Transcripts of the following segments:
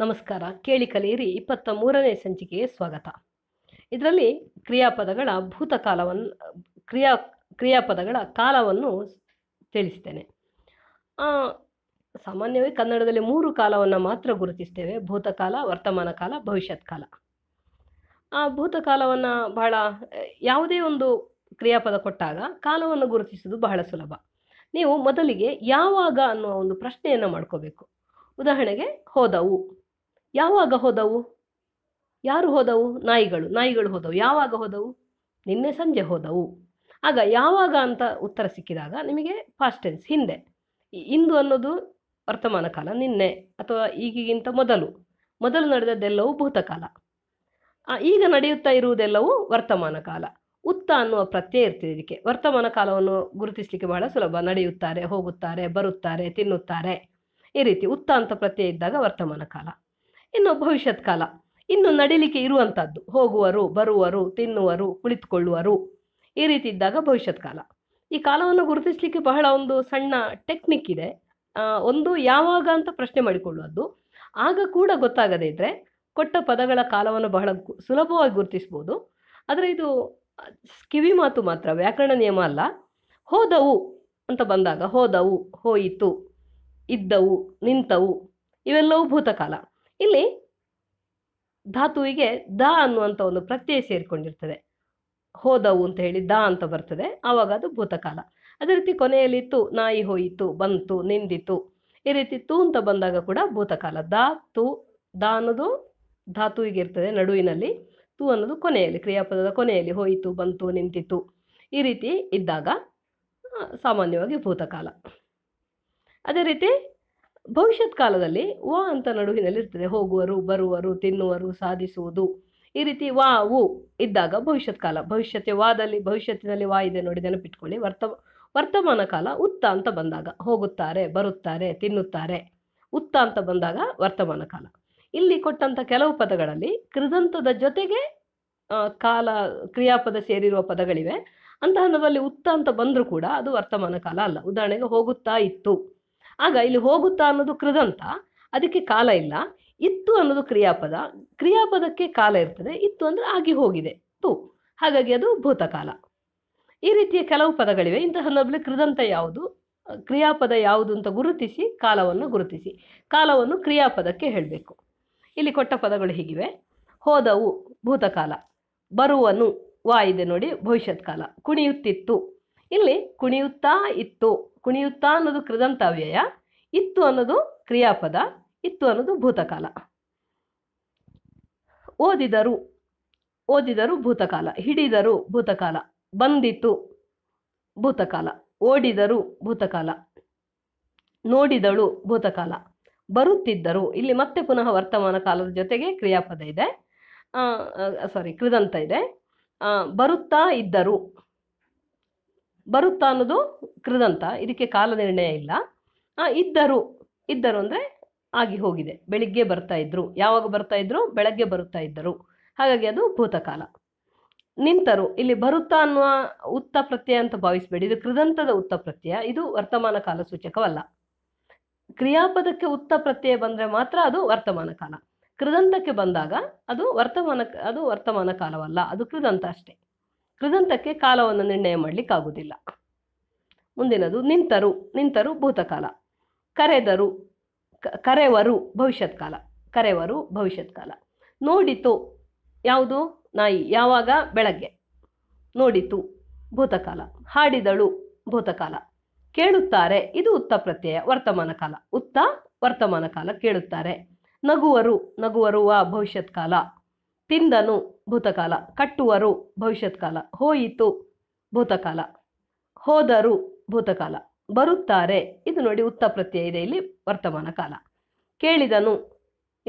ನಮಸ್ಕಾರ ಕೇಳಿ ಕಲಿಯಿರಿ ಇಪ್ಪತ್ತ ಮೂರನೇ ಸಂಚಿಕೆಗೆ ಸ್ವಾಗತ ಇದರಲ್ಲಿ ಕ್ರಿಯಾಪದಗಳ ಭೂತಕಾಲವನ್ನು ಕ್ರಿಯಾ ಕ್ರಿಯಾಪದಗಳ ಕಾಲವನ್ನು ತಿಳಿಸ್ತೇನೆ ಸಾಮಾನ್ಯವಾಗಿ ಕನ್ನಡದಲ್ಲಿ ಮೂರು ಕಾಲವನ್ನು ಮಾತ್ರ ಗುರುತಿಸ್ತೇವೆ ಭೂತಕಾಲ ವರ್ತಮಾನ ಕಾಲ ಭವಿಷ್ಯತ್ ಕಾಲ ಆ ಭೂತಕಾಲವನ್ನು ಬಹಳ ಯಾವುದೇ ಒಂದು ಕ್ರಿಯಾಪದ ಕೊಟ್ಟಾಗ ಕಾಲವನ್ನು ಗುರುತಿಸುವುದು ಬಹಳ ಸುಲಭ ನೀವು ಮೊದಲಿಗೆ ಯಾವಾಗ ಅನ್ನುವ ಒಂದು ಪ್ರಶ್ನೆಯನ್ನು ಮಾಡ್ಕೋಬೇಕು ಉದಾಹರಣೆಗೆ ಹೋದವು ಯಾವಾಗ ಹೋದವು ಯಾರು ಹೋದವು ನಾಯಿಗಳು ನಾಯಿಗಳು ಹೋದವು ಯಾವಾಗ ಹೋದವು ನಿನ್ನೆ ಸಂಜೆ ಹೋದವು ಆಗ ಯಾವಾಗ ಅಂತ ಉತ್ತರ ಸಿಕ್ಕಿದಾಗ ನಿಮಗೆ ಫಾಸ್ಟ್ ಟೆನ್ಸ್ ಹಿಂದೆ ಇಂದು ಅನ್ನೋದು ವರ್ತಮಾನ ಕಾಲ ನಿನ್ನೆ ಅಥವಾ ಈಗಿಗಿಂತ ಮೊದಲು ಮೊದಲು ನಡೆದದ್ದೆಲ್ಲವೂ ಭೂತಕಾಲ ಈಗ ನಡೆಯುತ್ತಾ ಇರುವುದೆಲ್ಲವೂ ವರ್ತಮಾನ ಕಾಲ ಉತ್ತ ಅನ್ನುವ ಪ್ರತ್ಯಯ ಇರ್ತದೆ ಇದಕ್ಕೆ ವರ್ತಮಾನ ಕಾಲವನ್ನು ಗುರುತಿಸಲಿಕ್ಕೆ ಬಹಳ ಸುಲಭ ನಡೆಯುತ್ತಾರೆ ಹೋಗುತ್ತಾರೆ ಬರುತ್ತಾರೆ ತಿನ್ನುತ್ತಾರೆ ಈ ರೀತಿ ಉತ್ತ ಅಂತ ಪ್ರತ್ಯಯ ಇದ್ದಾಗ ವರ್ತಮಾನ ಕಾಲ ಇನ್ನು ಭವಿಷ್ಯತ್ ಕಾಲ ಇನ್ನು ನಡಿಲಿಕ್ಕೆ ಇರುವಂಥದ್ದು ಹೋಗುವರು ಬರುವರು ತಿನ್ನುವರು ಕುಳಿತುಕೊಳ್ಳುವರು ಈ ರೀತಿ ಇದ್ದಾಗ ಭವಿಷ್ಯತ್ ಕಾಲ ಈ ಕಾಲವನ್ನು ಗುರುತಿಸಲಿಕ್ಕೆ ಬಹಳ ಒಂದು ಸಣ್ಣ ಟೆಕ್ನಿಕ್ ಇದೆ ಒಂದು ಯಾವಾಗ ಅಂತ ಪ್ರಶ್ನೆ ಮಾಡಿಕೊಳ್ಳುವುದು ಆಗ ಕೂಡ ಗೊತ್ತಾಗದೇ ಇದ್ದರೆ ಕೊಟ್ಟ ಪದಗಳ ಕಾಲವನ್ನು ಬಹಳ ಸುಲಭವಾಗಿ ಗುರುತಿಸ್ಬೋದು ಆದರೆ ಇದು ಕಿವಿ ಮಾತು ಮಾತ್ರ ವ್ಯಾಕರಣ ನಿಯಮ ಅಲ್ಲ ಹೋದವು ಅಂತ ಬಂದಾಗ ಹೋದವು ಹೋಯಿತು ಇದ್ದವು ನಿಂತವು ಇವೆಲ್ಲವೂ ಭೂತಕಾಲ ಇಲ್ಲಿ ಧಾತುವಿಗೆ ದ ಅನ್ನುವಂಥ ಒಂದು ಪ್ರತ್ಯಯ ಸೇರಿಕೊಂಡಿರ್ತದೆ ಹೋದವು ಅಂತ ಹೇಳಿ ದ ಅಂತ ಬರ್ತದೆ ಆವಾಗ ಅದು ಭೂತಕಾಲ ಅದೇ ರೀತಿ ಕೊನೆಯಲ್ಲಿತ್ತು ನಾಯಿ ಹೋಯಿತು ಬಂತು ನಿಂದಿತು ಈ ರೀತಿ ತು ಅಂತ ಬಂದಾಗ ಕೂಡ ಭೂತಕಾಲ ದ ತು ದ ಅನ್ನೋದು ಧಾತುವಿಗೆ ಇರ್ತದೆ ನಡುವಿನಲ್ಲಿ ತು ಅನ್ನೋದು ಕೊನೆಯಲ್ಲಿ ಕ್ರಿಯಾಪದದ ಕೊನೆಯಲ್ಲಿ ಹೋಯಿತು ಬಂತು ನಿಂತಿತು ಈ ರೀತಿ ಇದ್ದಾಗ ಸಾಮಾನ್ಯವಾಗಿ ಭೂತಕಾಲ ಅದೇ ರೀತಿ ಭವಿಷ್ಯತ್ ಕಾಲದಲ್ಲಿ ವ ಅಂತ ನಡುವಿನಲ್ಲಿರ್ತದೆ ಹೋಗುವರು ಬರುವರು ತಿನ್ನುವರು ಸಾಧಿಸುವುದು ಈ ರೀತಿ ವಾ ಉ ಇದ್ದಾಗ ಭವಿಷ್ಯತ್ ಕಾಲ ಭವಿಷ್ಯತೆ ವಾದಲ್ಲಿ ಭವಿಷ್ಯತ್ತಿನಲ್ಲಿ ವಾ ಇದೆ ನೋಡಿ ನೆನಪಿಟ್ಕೊಳ್ಳಿ ವರ್ತ ವರ್ತಮಾನ ಕಾಲ ಉತ್ತ ಅಂತ ಬಂದಾಗ ಹೋಗುತ್ತಾರೆ ಬರುತ್ತಾರೆ ತಿನ್ನುತ್ತಾರೆ ಉತ್ತ ಅಂತ ಬಂದಾಗ ವರ್ತಮಾನ ಕಾಲ ಇಲ್ಲಿ ಕೊಟ್ಟಂಥ ಕೆಲವು ಪದಗಳಲ್ಲಿ ಕೃದಂತದ ಜೊತೆಗೆ ಕಾಲ ಕ್ರಿಯಾಪದ ಸೇರಿರುವ ಪದಗಳಿವೆ ಅಂತಹದಲ್ಲಿ ಉತ್ತ ಅಂತ ಬಂದರೂ ಕೂಡ ಅದು ವರ್ತಮಾನ ಕಾಲ ಅಲ್ಲ ಉದಾಹರಣೆಗೆ ಹೋಗುತ್ತಾ ಇತ್ತು ಆಗ ಇಲ್ಲಿ ಹೋಗುತ್ತಾ ಅನ್ನೋದು ಕೃದಂತ ಅದಕ್ಕೆ ಕಾಲ ಇಲ್ಲ ಇತ್ತು ಅನ್ನೋದು ಕ್ರಿಯಾಪದ ಕ್ರಿಯಾಪದಕ್ಕೆ ಕಾಲ ಇರ್ತದೆ ಇತ್ತು ಅಂದರೆ ಆಗಿ ಹೋಗಿದೆ ತು ಹಾಗಾಗಿ ಅದು ಭೂತಕಾಲ ಈ ರೀತಿಯ ಕೆಲವು ಪದಗಳಿವೆ ಇಂತಹ ಸಂದರ್ಭದಲ್ಲಿ ಕೃದಂತ ಯಾವುದು ಕ್ರಿಯಾಪದ ಯಾವುದು ಅಂತ ಗುರುತಿಸಿ ಕಾಲವನ್ನು ಗುರುತಿಸಿ ಕಾಲವನ್ನು ಕ್ರಿಯಾಪದಕ್ಕೆ ಹೇಳಬೇಕು ಇಲ್ಲಿ ಕೊಟ್ಟ ಪದಗಳು ಹೀಗಿವೆ ಹೋದವು ಭೂತಕಾಲ ಬರುವನು ವಾ ಇದೆ ನೋಡಿ ಭವಿಷ್ಯತ್ ಕಾಲ ಕುಣಿಯುತ್ತಿತ್ತು ಇಲ್ಲಿ ಕುಣಿಯುತ್ತಾ ಇತ್ತು ಕುಣಿಯುತ್ತಾ ಅನ್ನೋದು ಕೃದಂತಾವ್ಯಯ ಇತ್ತು ಅನ್ನೋದು ಕ್ರಿಯಾಪದ ಇತ್ತು ಅನ್ನೋದು ಭೂತಕಾಲ ಓದಿದರು ಓದಿದರು ಭೂತಕಾಲ ಹಿಡಿದರು ಭೂತಕಾಲ ಬಂದಿತು ಭೂತಕಾಲ ಓಡಿದರು ಭೂತಕಾಲ ನೋಡಿದಳು ಭೂತಕಾಲ ಬರುತ್ತಿದ್ದರು ಇಲ್ಲಿ ಮತ್ತೆ ಪುನಃ ವರ್ತಮಾನ ಕಾಲದ ಜೊತೆಗೆ ಕ್ರಿಯಾಪದ ಇದೆ ಸಾರಿ ಕೃದಂತ ಇದೆ ಬರುತ್ತಾ ಇದ್ದರು ಬರುತ್ತಾ ಅನ್ನೋದು ಕೃದಂತ ಇದಕ್ಕೆ ಕಾಲ ನಿರ್ಣಯ ಇಲ್ಲ ಇದ್ದರು ಇದ್ದರು ಅಂದರೆ ಆಗಿ ಹೋಗಿದೆ ಬೆಳಿಗ್ಗೆ ಬರ್ತಾ ಇದ್ರು ಯಾವಾಗ ಬರ್ತಾ ಇದ್ರು ಬೆಳಗ್ಗೆ ಬರುತ್ತಾ ಇದ್ದರು ಹಾಗಾಗಿ ಅದು ಭೂತಕಾಲ ನಿಂತರು ಇಲ್ಲಿ ಬರುತ್ತಾ ಅನ್ನುವ ಉತ್ತ ಪ್ರತ್ಯಯ ಅಂತ ಭಾವಿಸಬೇಡಿ ಇದು ಕೃದಂತದ ಉತ್ತ ಪ್ರತ್ಯಯ ಇದು ವರ್ತಮಾನ ಕಾಲ ಸೂಚಕವಲ್ಲ ಕ್ರಿಯಾಪದಕ್ಕೆ ಉತ್ತ ಪ್ರತ್ಯಯ ಬಂದರೆ ಮಾತ್ರ ಅದು ವರ್ತಮಾನ ಕಾಲ ಕೃದಂತಕ್ಕೆ ಬಂದಾಗ ಅದು ವರ್ತಮಾನ ಅದು ವರ್ತಮಾನ ಕಾಲವಲ್ಲ ಅದು ಕೃದಂತ ಅಷ್ಟೇ ಕೃದಂತಕ್ಕೆ ಕಾಲವನ್ನು ನಿರ್ಣಯ ಮಾಡಲಿಕ್ಕಾಗುವುದಿಲ್ಲ ಮುಂದಿನದು ನಿಂತರು ನಿಂತರು ಭೂತಕಾಲ ಕರೆದರು ಕರೆವರು ಭವಿಷ್ಯತ್ ಕಾಲ ಕರೆವರು ಭವಿಷ್ಯತ್ ಕಾಲ ನೋಡಿತು ಯಾವುದು ನಾಯಿ ಯಾವಾಗ ಬೆಳಗ್ಗೆ ನೋಡಿತು ಭೂತಕಾಲ ಹಾಡಿದಳು ಭೂತಕಾಲ ಕೇಳುತ್ತಾರೆ ಇದು ಉತ್ತ ಪ್ರತ್ಯಯ ವರ್ತಮಾನ ಕಾಲ ಉತ್ತ ವರ್ತಮಾನ ಕಾಲ ಕೇಳುತ್ತಾರೆ ನಗುವರು ನಗುವರು ವಾ ಭವಿಷ್ಯತ್ ಕಾಲ ತಿಂದನು ಭೂತಕಾಲ ಕಟ್ಟುವರು ಭವಿಷ್ಯತ್ ಕಾಲ ಹೋಯಿತು ಭೂತಕಾಲ ಹೋದರು ಭೂತಕಾಲ ಬರುತ್ತಾರೆ ಇದು ನೋಡಿ ಉತ್ತ ಪ್ರತ್ಯಯ ಇದೆ ಇಲ್ಲಿ ವರ್ತಮಾನ ಕಾಲ ಕೇಳಿದನು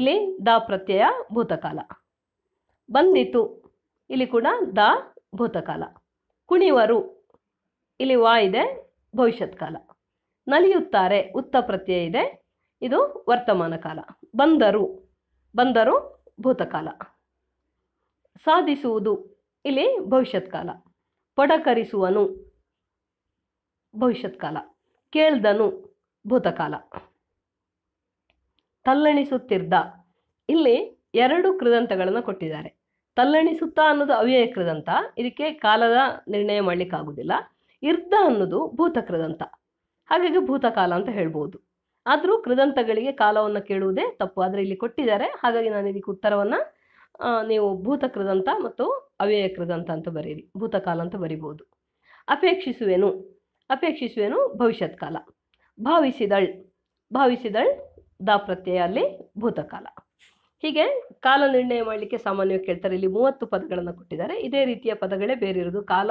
ಇಲ್ಲಿ ದ ಪ್ರತ್ಯಯ ಭೂತಕಾಲ ಬಂದಿತು ಇಲ್ಲಿ ಕೂಡ ದ ಭೂತಕಾಲ ಕುಣಿವರು ಇಲ್ಲಿ ವಾ ಇದೆ ಭವಿಷ್ಯತ್ ಕಾಲ ನಲಿಯುತ್ತಾರೆ ಉತ್ತ ಪ್ರತ್ಯಯ ಇದೆ ಇದು ವರ್ತಮಾನ ಕಾಲ ಬಂದರು ಬಂದರು ಭೂತಕಾಲ ಸಾಧಿಸುವುದು ಇಲ್ಲಿ ಭವಿಷ್ಯತ್ ಕಾಲ ಪಡಕರಿಸುವನು ಭವಿಷ್ಯತ್ ಕಾಲ ಕೇಳ್ದನು ಭೂತಕಾಲ ತಲ್ಲಣಿಸುತ್ತಿದ್ದ ಇಲ್ಲಿ ಎರಡು ಕೃದಂತಗಳನ್ನು ಕೊಟ್ಟಿದ್ದಾರೆ ತಲ್ಲಣಿಸುತ್ತಾ ಅನ್ನೋದು ಅವ್ಯಯ ಕೃದಂತ ಇದಕ್ಕೆ ಕಾಲದ ನಿರ್ಣಯ ಮಾಡಲಿಕ್ಕಾಗುವುದಿಲ್ಲ ಇರ್ದ ಅನ್ನೋದು ಭೂತ ಕೃದಂತ ಹಾಗಾಗಿ ಭೂತಕಾಲ ಅಂತ ಹೇಳ್ಬೋದು ಆದರೂ ಕೃದಂತಗಳಿಗೆ ಕಾಲವನ್ನು ಕೇಳುವುದೇ ತಪ್ಪು ಆದರೆ ಇಲ್ಲಿ ಕೊಟ್ಟಿದ್ದಾರೆ ಹಾಗಾಗಿ ನಾನು ಇದಕ್ಕೆ ಉತ್ತರವನ್ನು ನೀವು ಭೂತಕೃದಂತ ಮತ್ತು ಅವ್ಯಯಕೃದಂತ ಅಂತ ಬರೀರಿ ಭೂತಕಾಲ ಅಂತ ಬರಿಬೋದು ಅಪೇಕ್ಷಿಸುವೆನು ಅಪೇಕ್ಷಿಸುವೆನು ಭವಿಷ್ಯತ್ ಕಾಲ ಭಾವಿಸಿದಳ್ ಭಾವಿಸಿದಳ್ ದಾಪ್ರತ್ಯಯ ಅಲ್ಲಿ ಭೂತಕಾಲ ಹೀಗೆ ಕಾಲ ನಿರ್ಣಯ ಮಾಡಲಿಕ್ಕೆ ಸಾಮಾನ್ಯವಾಗಿ ಕೇಳ್ತಾರೆ ಇಲ್ಲಿ ಮೂವತ್ತು ಪದಗಳನ್ನು ಕೊಟ್ಟಿದ್ದಾರೆ ಇದೇ ರೀತಿಯ ಪದಗಳೇ ಬೇರೆ ಇರೋದು ಕಾಲ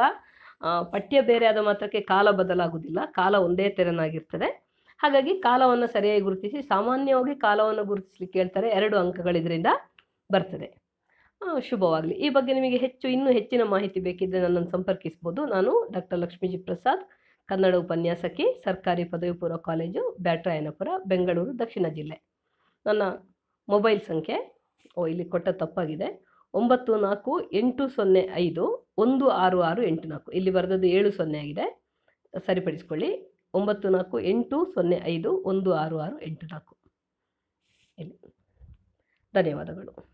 ಪಠ್ಯ ಬೇರೆ ಆದ ಮಾತ್ರಕ್ಕೆ ಕಾಲ ಬದಲಾಗುವುದಿಲ್ಲ ಕಾಲ ಒಂದೇ ತೆರನಾಗಿರ್ತದೆ ಹಾಗಾಗಿ ಕಾಲವನ್ನು ಸರಿಯಾಗಿ ಗುರುತಿಸಿ ಸಾಮಾನ್ಯವಾಗಿ ಕಾಲವನ್ನು ಗುರುತಿಸಲಿಕ್ಕೆ ಹೇಳ್ತಾರೆ ಎರಡು ಅಂಕಗಳಿದ್ರಿಂದ ಬರ್ತದೆ ಶುಭವಾಗಲಿ ಈ ಬಗ್ಗೆ ನಿಮಗೆ ಹೆಚ್ಚು ಇನ್ನೂ ಹೆಚ್ಚಿನ ಮಾಹಿತಿ ಬೇಕಿದ್ದರೆ ನನ್ನನ್ನು ಸಂಪರ್ಕಿಸ್ಬೋದು ನಾನು ಡಾಕ್ಟರ್ ಲಕ್ಷ್ಮೀಜಿ ಪ್ರಸಾದ್ ಕನ್ನಡ ಉಪನ್ಯಾಸಕಿ ಸರ್ಕಾರಿ ಪದವಿ ಪೂರ್ವ ಕಾಲೇಜು ಬ್ಯಾಟ್ರಾಯನಪುರ ಬೆಂಗಳೂರು ದಕ್ಷಿಣ ಜಿಲ್ಲೆ ನನ್ನ ಮೊಬೈಲ್ ಸಂಖ್ಯೆ ಓ ಇಲ್ಲಿ ಕೊಟ್ಟ ತಪ್ಪಾಗಿದೆ ಒಂಬತ್ತು ನಾಲ್ಕು ಎಂಟು ಸೊನ್ನೆ ಐದು ಒಂದು ಆರು ಆರು ಎಂಟು ನಾಲ್ಕು ಇಲ್ಲಿ ಬರೆದದ್ದು ಏಳು ಸೊನ್ನೆ ಆಗಿದೆ ಸರಿಪಡಿಸ್ಕೊಳ್ಳಿ ಒಂಬತ್ತು ನಾಲ್ಕು ಎಂಟು ಸೊನ್ನೆ ಐದು ಒಂದು ಆರು ಆರು ಎಂಟು ನಾಲ್ಕು ಇಲ್ಲಿ ಧನ್ಯವಾದಗಳು